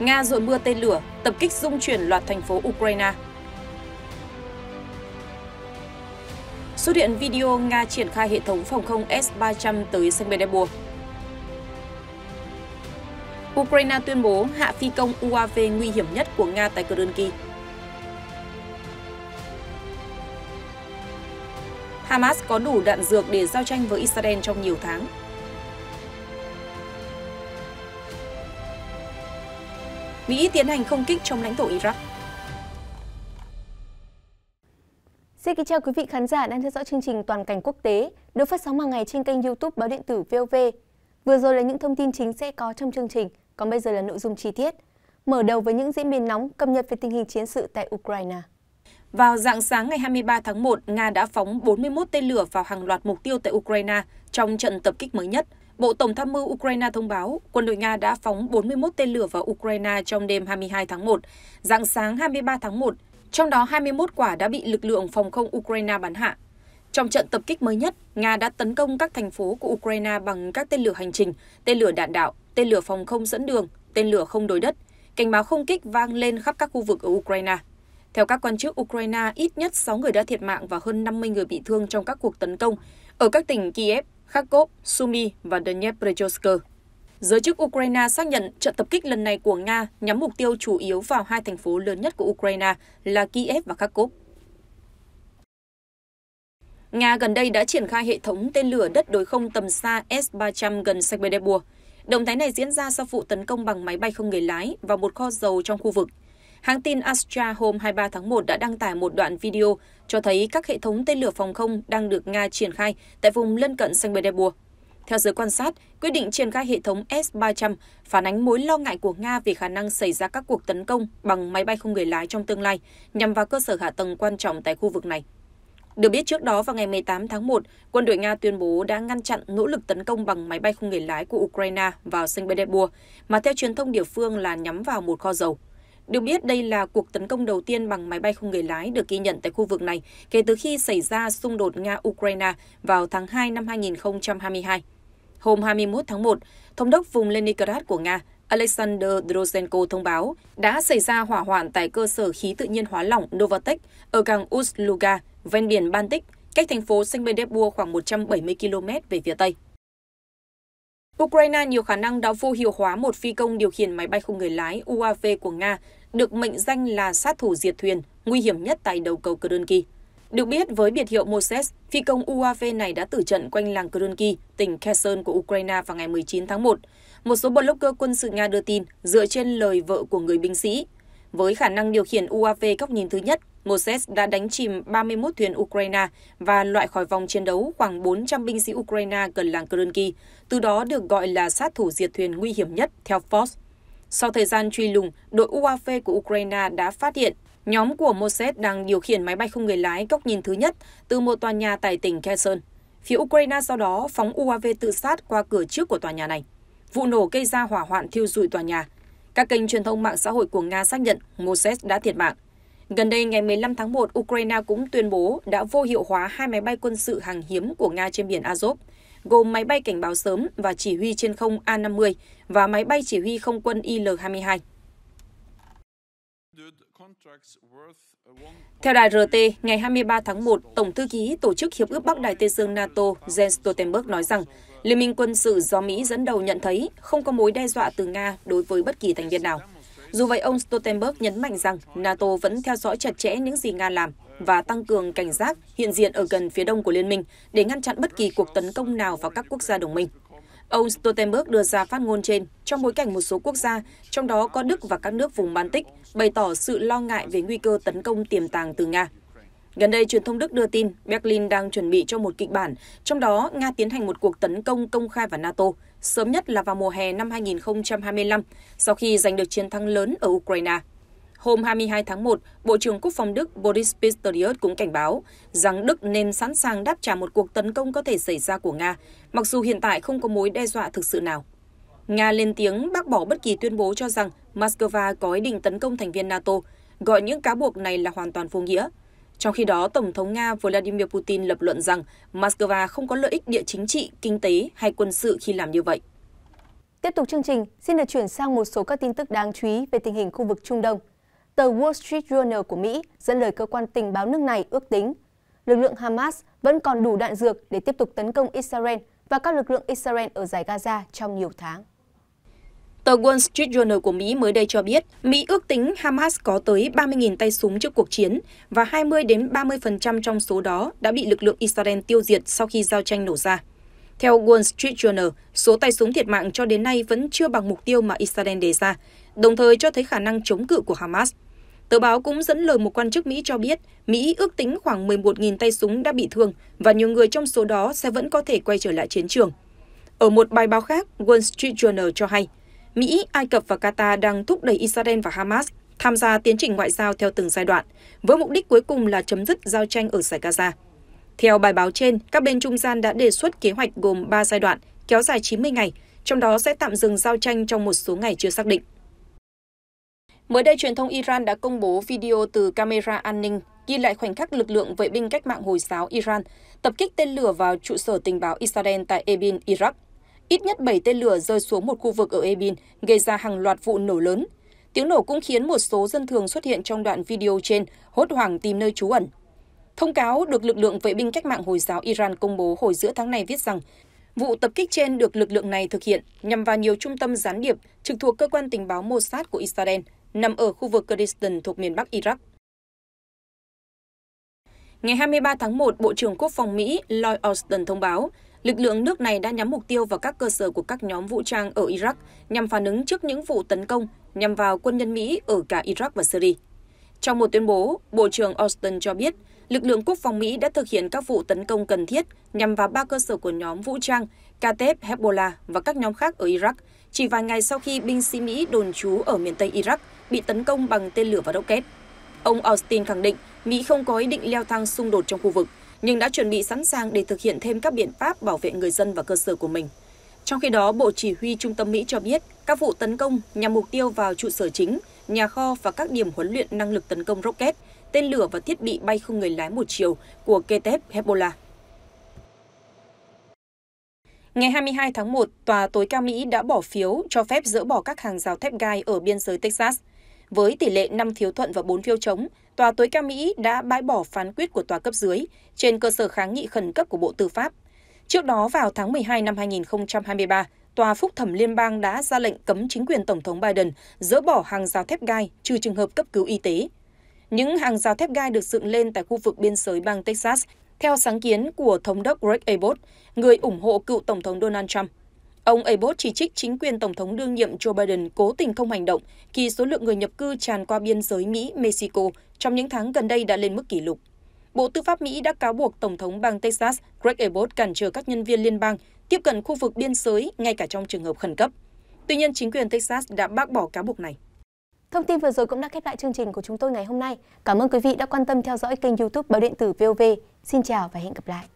Nga dội mưa tên lửa, tập kích dung chuyển loạt thành phố Ukraine. Xuất hiện video Nga triển khai hệ thống phòng không S-300 tới sân bay Petersburg. Ukraine tuyên bố hạ phi công UAV nguy hiểm nhất của Nga tại Krynky. Hamas có đủ đạn dược để giao tranh với Israel trong nhiều tháng. Mỹ tiến hành không kích trong lãnh thổ Iraq. Xin kính chào quý vị khán giả đang theo dõi chương trình Toàn cảnh quốc tế được phát sóng hàng ngày trên kênh YouTube Báo điện tử VOV. Vừa rồi là những thông tin chính sẽ có trong chương trình, còn bây giờ là nội dung chi tiết. Mở đầu với những diễn biến nóng cập nhật về tình hình chiến sự tại Ukraine. Vào dạng sáng ngày 23 tháng 1, Nga đã phóng 41 tên lửa vào hàng loạt mục tiêu tại Ukraine trong trận tập kích mới nhất – Bộ Tổng tham mưu Ukraine thông báo quân đội Nga đã phóng 41 tên lửa vào Ukraine trong đêm 22 tháng 1, dạng sáng 23 tháng 1, trong đó 21 quả đã bị lực lượng phòng không Ukraine bắn hạ. Trong trận tập kích mới nhất, Nga đã tấn công các thành phố của Ukraine bằng các tên lửa hành trình, tên lửa đạn đạo, tên lửa phòng không dẫn đường, tên lửa không đối đất. Cảnh báo không kích vang lên khắp các khu vực ở Ukraine. Theo các quan chức Ukraine, ít nhất 6 người đã thiệt mạng và hơn 50 người bị thương trong các cuộc tấn công ở các tỉnh Kiev, Kharkov, Sumy và Dnepropetrovsk. Giới chức Ukraine xác nhận trận tập kích lần này của Nga nhắm mục tiêu chủ yếu vào hai thành phố lớn nhất của Ukraine là Kiev và Kharkov. Nga gần đây đã triển khai hệ thống tên lửa đất đối không tầm xa S-300 gần Saint Petersburg. Động thái này diễn ra sau vụ tấn công bằng máy bay không người lái vào một kho dầu trong khu vực – Hãng tin Astra hôm 23 tháng 1 đã đăng tải một đoạn video cho thấy các hệ thống tên lửa phòng không đang được Nga triển khai tại vùng lân cận Saint Petersburg. Theo giới quan sát, quyết định triển khai hệ thống S-300 phản ánh mối lo ngại của Nga về khả năng xảy ra các cuộc tấn công bằng máy bay không người lái trong tương lai nhằm vào cơ sở hạ tầng quan trọng tại khu vực này. Được biết trước đó vào ngày 18 tháng 1, quân đội Nga tuyên bố đã ngăn chặn nỗ lực tấn công bằng máy bay không người lái của Ukraine vào Saint Petersburg, mà theo truyền thông địa phương là nhắm vào một kho dầu. Được biết đây là cuộc tấn công đầu tiên bằng máy bay không người lái được ghi nhận tại khu vực này kể từ khi xảy ra xung đột Nga-Ukraine vào tháng 2 năm 2022. Hôm 21 tháng 1, Thống đốc vùng Leningrad của Nga Alexander Drozenko thông báo đã xảy ra hỏa hoạn tại cơ sở khí tự nhiên hóa lỏng novatech ở cảng Ust-Luga, ven biển Baltic, cách thành phố Saint Petersburg khoảng 170 km về phía Tây. Ukraine nhiều khả năng đã vô hiệu hóa một phi công điều khiển máy bay không người lái UAV của Nga, được mệnh danh là sát thủ diệt thuyền, nguy hiểm nhất tại đầu cầu Krynky. Được biết, với biệt hiệu Moses, phi công UAV này đã tử trận quanh làng Krynky, tỉnh Kherson của Ukraine vào ngày 19 tháng 1. Một số blogger quân sự Nga đưa tin dựa trên lời vợ của người binh sĩ. Với khả năng điều khiển UAV góc nhìn thứ nhất, moses đã đánh chìm 31 thuyền ukraine và loại khỏi vòng chiến đấu khoảng 400 binh sĩ ukraine gần làng krunki từ đó được gọi là sát thủ diệt thuyền nguy hiểm nhất theo forbes sau thời gian truy lùng đội uav của ukraine đã phát hiện nhóm của moses đang điều khiển máy bay không người lái góc nhìn thứ nhất từ một tòa nhà tại tỉnh kherson phía ukraine sau đó phóng uav tự sát qua cửa trước của tòa nhà này vụ nổ gây ra hỏa hoạn thiêu dụi tòa nhà các kênh truyền thông mạng xã hội của Nga xác nhận Moses đã thiệt mạng. Gần đây, ngày 15 tháng 1, Ukraine cũng tuyên bố đã vô hiệu hóa hai máy bay quân sự hàng hiếm của Nga trên biển Azov, gồm máy bay cảnh báo sớm và chỉ huy trên không A-50 và máy bay chỉ huy không quân IL-22. Theo đài RT, ngày 23 tháng 1, Tổng thư ký Tổ chức Hiệp ước Bắc Đại Tây Dương NATO Jens Stoltenberg nói rằng Liên minh quân sự do Mỹ dẫn đầu nhận thấy không có mối đe dọa từ Nga đối với bất kỳ thành viên nào. Dù vậy, ông Stoltenberg nhấn mạnh rằng NATO vẫn theo dõi chặt chẽ những gì Nga làm và tăng cường cảnh giác hiện diện ở gần phía đông của liên minh để ngăn chặn bất kỳ cuộc tấn công nào vào các quốc gia đồng minh. Ông Stoltenberg đưa ra phát ngôn trên trong bối cảnh một số quốc gia, trong đó có Đức và các nước vùng Baltic, bày tỏ sự lo ngại về nguy cơ tấn công tiềm tàng từ Nga. Gần đây, truyền thông Đức đưa tin Berlin đang chuẩn bị cho một kịch bản, trong đó Nga tiến hành một cuộc tấn công công khai vào NATO, sớm nhất là vào mùa hè năm 2025, sau khi giành được chiến thắng lớn ở Ukraine. Hôm 22 tháng 1, Bộ trưởng Quốc phòng Đức Boris Pistorius cũng cảnh báo rằng Đức nên sẵn sàng đáp trả một cuộc tấn công có thể xảy ra của Nga, mặc dù hiện tại không có mối đe dọa thực sự nào. Nga lên tiếng bác bỏ bất kỳ tuyên bố cho rằng Moscow có ý định tấn công thành viên NATO, gọi những cáo buộc này là hoàn toàn vô nghĩa. Trong khi đó, Tổng thống Nga Vladimir Putin lập luận rằng Moscow không có lợi ích địa chính trị, kinh tế hay quân sự khi làm như vậy. Tiếp tục chương trình, xin được chuyển sang một số các tin tức đáng chú ý về tình hình khu vực Trung Đông. Tờ Wall Street Journal của Mỹ dẫn lời cơ quan tình báo nước này ước tính lực lượng Hamas vẫn còn đủ đạn dược để tiếp tục tấn công Israel và các lực lượng Israel ở giải Gaza trong nhiều tháng. Tờ Wall Street Journal của Mỹ mới đây cho biết, Mỹ ước tính Hamas có tới 30.000 tay súng trước cuộc chiến và 20 đến 30% trong số đó đã bị lực lượng Israel tiêu diệt sau khi giao tranh nổ ra. Theo Wall Street Journal, số tay súng thiệt mạng cho đến nay vẫn chưa bằng mục tiêu mà Israel đề ra, đồng thời cho thấy khả năng chống cự của Hamas. Tờ báo cũng dẫn lời một quan chức Mỹ cho biết, Mỹ ước tính khoảng 11.000 tay súng đã bị thương và nhiều người trong số đó sẽ vẫn có thể quay trở lại chiến trường. Ở một bài báo khác, Wall Street Journal cho hay, Mỹ, Ai Cập và Qatar đang thúc đẩy Israel và Hamas tham gia tiến trình ngoại giao theo từng giai đoạn, với mục đích cuối cùng là chấm dứt giao tranh ở giải Gaza. Theo bài báo trên, các bên trung gian đã đề xuất kế hoạch gồm 3 giai đoạn, kéo dài 90 ngày, trong đó sẽ tạm dừng giao tranh trong một số ngày chưa xác định. Mới đây, truyền thông Iran đã công bố video từ camera an ninh ghi lại khoảnh khắc lực lượng vệ binh cách mạng Hồi giáo Iran tập kích tên lửa vào trụ sở tình báo Israel tại Evin, Iraq. Ít nhất 7 tên lửa rơi xuống một khu vực ở Ebin, gây ra hàng loạt vụ nổ lớn. Tiếng nổ cũng khiến một số dân thường xuất hiện trong đoạn video trên hốt hoảng tìm nơi trú ẩn. Thông cáo được lực lượng vệ binh cách mạng Hồi giáo Iran công bố hồi giữa tháng này viết rằng vụ tập kích trên được lực lượng này thực hiện nhằm vào nhiều trung tâm gián điệp trực thuộc cơ quan tình báo Mossad của Israel nằm ở khu vực Kurdistan thuộc miền Bắc Iraq. Ngày 23 tháng 1, Bộ trưởng Quốc phòng Mỹ Lloyd Austin thông báo Lực lượng nước này đã nhắm mục tiêu vào các cơ sở của các nhóm vũ trang ở Iraq nhằm phản ứng trước những vụ tấn công nhằm vào quân nhân Mỹ ở cả Iraq và Syria. Trong một tuyên bố, Bộ trưởng Austin cho biết, lực lượng quốc phòng Mỹ đã thực hiện các vụ tấn công cần thiết nhằm vào ba cơ sở của nhóm vũ trang Kateb Hezbollah và các nhóm khác ở Iraq, chỉ vài ngày sau khi binh sĩ Mỹ đồn trú ở miền Tây Iraq bị tấn công bằng tên lửa và rocket. Ông Austin khẳng định Mỹ không có ý định leo thang xung đột trong khu vực, nhưng đã chuẩn bị sẵn sàng để thực hiện thêm các biện pháp bảo vệ người dân và cơ sở của mình. Trong khi đó, Bộ Chỉ huy Trung tâm Mỹ cho biết các vụ tấn công nhằm mục tiêu vào trụ sở chính, nhà kho và các điểm huấn luyện năng lực tấn công rocket, tên lửa và thiết bị bay không người lái một chiều của Ketep Hezbollah. Ngày 22 tháng 1, Tòa tối cao Mỹ đã bỏ phiếu cho phép dỡ bỏ các hàng rào thép gai ở biên giới Texas. Với tỷ lệ 5 phiếu thuận và 4 phiếu chống, tòa tối cao Mỹ đã bãi bỏ phán quyết của tòa cấp dưới trên cơ sở kháng nghị khẩn cấp của Bộ Tư pháp. Trước đó vào tháng 12 năm 2023, Tòa Phúc thẩm Liên bang đã ra lệnh cấm chính quyền Tổng thống Biden dỡ bỏ hàng rào thép gai trừ trường hợp cấp cứu y tế. Những hàng rào thép gai được dựng lên tại khu vực biên giới bang Texas theo sáng kiến của Thống đốc Greg Abbott, người ủng hộ cựu Tổng thống Donald Trump ông abbott chỉ trích chính quyền tổng thống đương nhiệm joe biden cố tình không hành động khi số lượng người nhập cư tràn qua biên giới mỹ mexico trong những tháng gần đây đã lên mức kỷ lục bộ tư pháp mỹ đã cáo buộc tổng thống bang texas greg abbott cản trở các nhân viên liên bang tiếp cận khu vực biên giới ngay cả trong trường hợp khẩn cấp tuy nhiên chính quyền texas đã bác bỏ cáo buộc này Thông tin vừa rồi cũng đã khép lại chương trình của chúng tôi ngày hôm nay. Cảm ơn quý vị đã quan tâm theo dõi kênh youtube Báo Điện tử VOV. Xin chào và hẹn gặp lại.